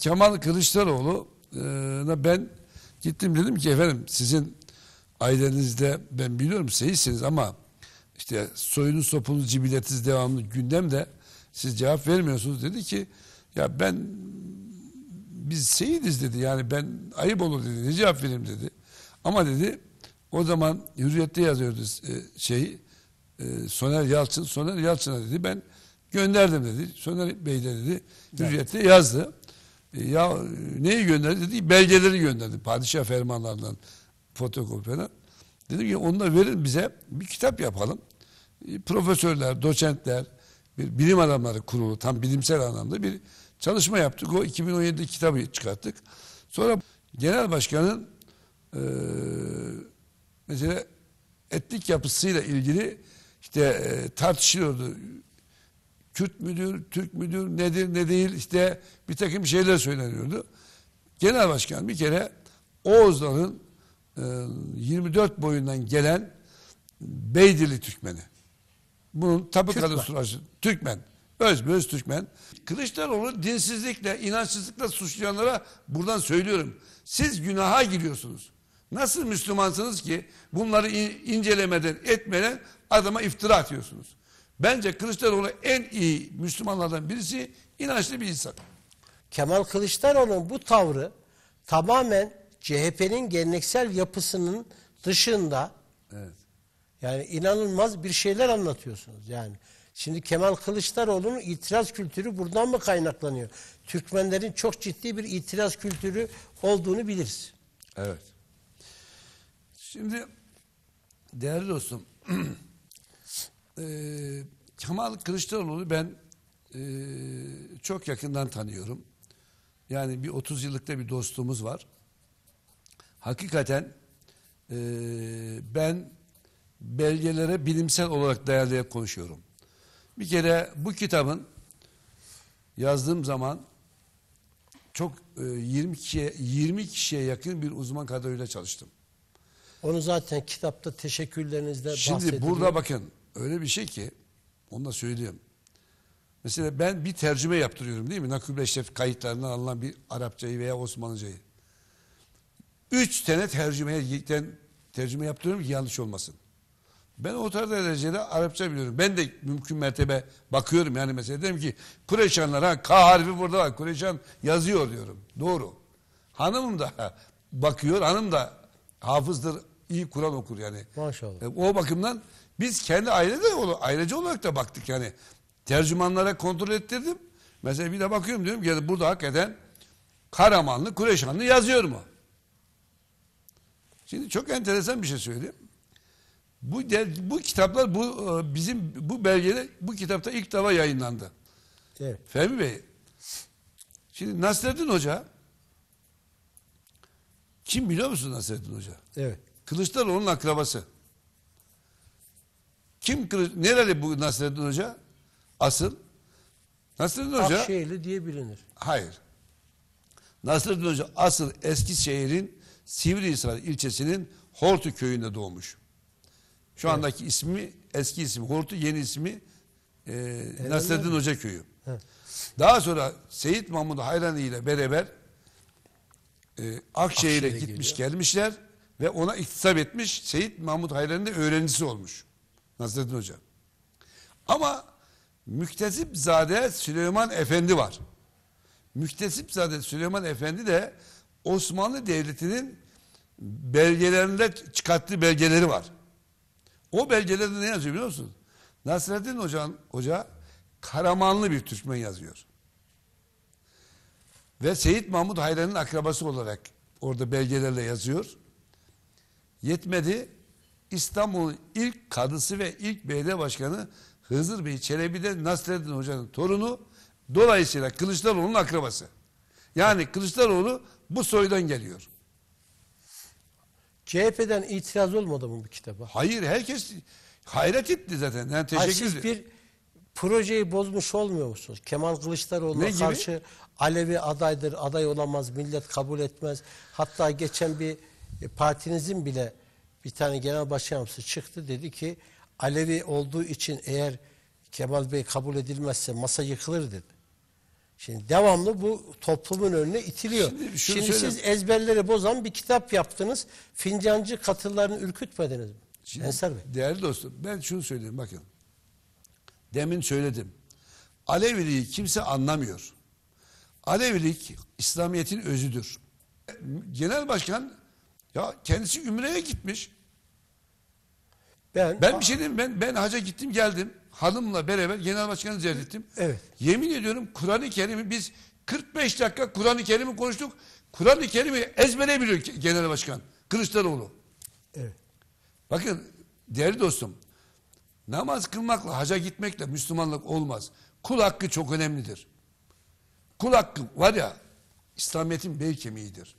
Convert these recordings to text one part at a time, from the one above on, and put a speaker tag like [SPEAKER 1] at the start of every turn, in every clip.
[SPEAKER 1] Kemal Kılıçdaroğlu'na e, ben gittim dedim ki efendim sizin ailenizde ben biliyorum seyisiniz ama işte soyunuz sopunuz cibiletiz devamlı gündemde siz cevap vermiyorsunuz dedi ki ya ben biz seyidiz dedi yani ben ayıp olur dedi ne cevap vereyim dedi. Ama dedi o zaman hürriyette yazıyordu e, şeyi e, Soner Yalçın Soner Yalçın'a dedi ben gönderdim dedi. Soner Bey de dedi hürriyette yazdı. Ya neyi gönderdi dedi belgeleri gönderdi padişah fermanlarından fotokopi falan. Dedim ki onu da verin bize bir kitap yapalım. E, profesörler, doçentler, bir bilim adamları kurulu tam bilimsel anlamda bir çalışma yaptık. O 2017 kitabı çıkarttık. Sonra genel başkanın e, mesela etnik yapısıyla ilgili işte e, tartışılıyordu Kürt müdür, Türk müdür, nedir, ne değil işte bir takım şeyler söyleniyordu. Genel başkan bir kere Oğuzların e, 24 boyundan gelen Beydili Türkmeni. Bunun tapu surası Türkmen. öz öz Türkmen. Kılıçdaroğlu dinsizlikle, inançsızlıkla suçlayanlara buradan söylüyorum. Siz günaha giriyorsunuz. Nasıl Müslümansınız ki bunları incelemeden, etmeden adama iftira atıyorsunuz? Bence Kılıçdaroğlu en iyi Müslümanlardan birisi inançlı bir insan. Kemal Kılıçdaroğlu'nun bu tavrı tamamen CHP'nin
[SPEAKER 2] geleneksel yapısının dışında evet. yani inanılmaz bir şeyler anlatıyorsunuz yani. Şimdi Kemal Kılıçdaroğlu'nun itiraz kültürü buradan mı kaynaklanıyor? Türkmenlerin çok ciddi bir itiraz kültürü olduğunu biliriz.
[SPEAKER 1] Evet. Şimdi değerli dostum e, Kemal Kılıçdaroğlu ben e, çok yakından tanıyorum. Yani bir 30 yıllıkta bir dostluğumuz var. Hakikaten e, ben belgelere bilimsel olarak dayanlayarak konuşuyorum. Bir kere bu kitabın yazdığım zaman çok e, 20 kişiye 20 kişiye yakın bir uzman kadroyla çalıştım.
[SPEAKER 2] Onu zaten kitapta teşekkürlerinizde Şimdi burada bakın
[SPEAKER 1] öyle bir şey ki onu da söyleyeyim. Mesela ben bir tercüme yaptırıyorum değil mi? Nakıb Eşref kayıtlarından alınan bir Arapçayı veya Osmanlıcayı. Üç tane tercümeye tercüme yaptırıyorum ki yanlış olmasın. Ben o tarz derecede Arapça biliyorum. Ben de mümkün mertebe bakıyorum. Yani mesela dedim ki Kureyşanlar ha K harfi burada var. Kureyşan yazıyor diyorum. Doğru. Hanımım da bakıyor. Hanım da hafızdır. iyi Kur'an okur yani. Maşallah. E, o bakımdan biz kendi ailede ailece olarak da baktık yani. Tercümanlara kontrol ettirdim. Mesela bir de bakıyorum diyorum ki burada hakikaten Karamanlı, Kureşanlı yazıyor mu? Şimdi çok enteresan bir şey söyleyeyim. Bu bu kitaplar bu e, bizim bu belgede bu kitapta ilk defa yayınlandı. Evet. Fehmi Bey. Şimdi Nasreddin Hoca kim biliyor musun Nasreddin Hoca? Evet. Kılıçdaroğlu'nun akrabası. Kim nereli bu Nasreddin Hoca? Asıl Nasreddin Hoca Akşehirli diye bilinir. Hayır. Nasreddin Hoca asıl Eskişehir'in Sivrihisar ilçesinin Hortu köyünde doğmuş. Şu evet. andaki ismi eski ismi Hortu, yeni ismi e, Nasreddin Hoca köyü. Daha sonra Seyit Mahmud Hayrani ile beraber e, Akşehir'e gitmiş geliyor. gelmişler ve ona iktisap etmiş. Seyit Mahmud Hayrani de öğrencisi olmuş. Nasreddin Hoca. Ama müktesip Müktesipzade Süleyman Efendi var. Müktesip Müktesipzade Süleyman Efendi de Osmanlı Devleti'nin belgelerinde çıkarttığı belgeleri var. O belgelerde ne yazıyor biliyor musunuz? Nasreddin Hoca, Hoca Karamanlı bir Türkmen yazıyor. Ve Seyit Mahmut Hayran'ın akrabası olarak orada belgelerle yazıyor. Yetmedi. İstanbul'un ilk kadısı ve ilk belediye başkanı Hızır Bey Çelebi'de Nasreddin Hoca'nın torunu dolayısıyla Kılıçdaroğlu'nun akrabası. Yani Kılıçdaroğlu bu soydan geliyor. CHP'den itiraz olmadı mı bu kitaba? Hayır herkes hayret etti zaten. Yani teşekkür siz bir
[SPEAKER 2] projeyi bozmuş olmuyor musunuz? Kemal Kılıçdaroğlu'na karşı Alevi adaydır, aday olamaz, millet kabul etmez. Hatta geçen bir e, partinizin bile bir tane genel başkanımız çıktı dedi ki Alevi olduğu için eğer Kemal Bey kabul edilmezse masa yıkılır dedi. Şimdi devamlı bu toplumun önüne itiliyor. Şimdi, Şimdi siz ezberleri bozan bir kitap yaptınız. Fincancı katıllarını ürkütmediniz
[SPEAKER 1] mi? Şimdi, Ensar Bey. Değerli dostum ben şunu söyleyeyim bakın. Demin söyledim. Aleviliği kimse anlamıyor. Alevilik İslamiyet'in özüdür. E, genel Başkan ya kendisi Ümre'ye gitmiş. Ben, ben bir şey diyeyim ben, ben haca gittim geldim. Hanımla beraber genel başkanı ziyaret ettim. Evet. Yemin ediyorum Kur'an-ı Kerim'i biz 45 dakika Kur'an-ı Kerim'i konuştuk. Kur'an-ı Kerim'i ezbere biliyor genel başkan Kılıçdaroğlu. Evet. Bakın değerli dostum namaz kılmakla haca gitmekle Müslümanlık olmaz. Kul hakkı çok önemlidir. Kul hakkı var ya İslamiyet'in bel kemiğidir.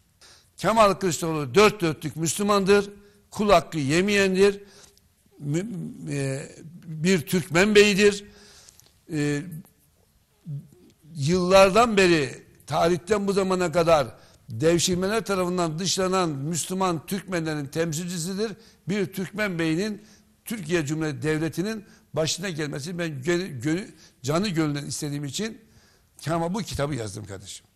[SPEAKER 1] Kemal Kılıçdaroğlu dört dörtlük Müslümandır. Kul hakkı yemeyendir. E, bir Türkmen beyidir. E, yıllardan beri tarihten bu zamana kadar devşirmeler tarafından dışlanan Müslüman Türkmenlerin temsilcisidir. Bir Türkmen beyinin Türkiye Cumhuriyeti Devleti'nin başına gelmesi ben gönü, gönü, canı gönülden istediğim için Kemal bu kitabı yazdım kardeşim.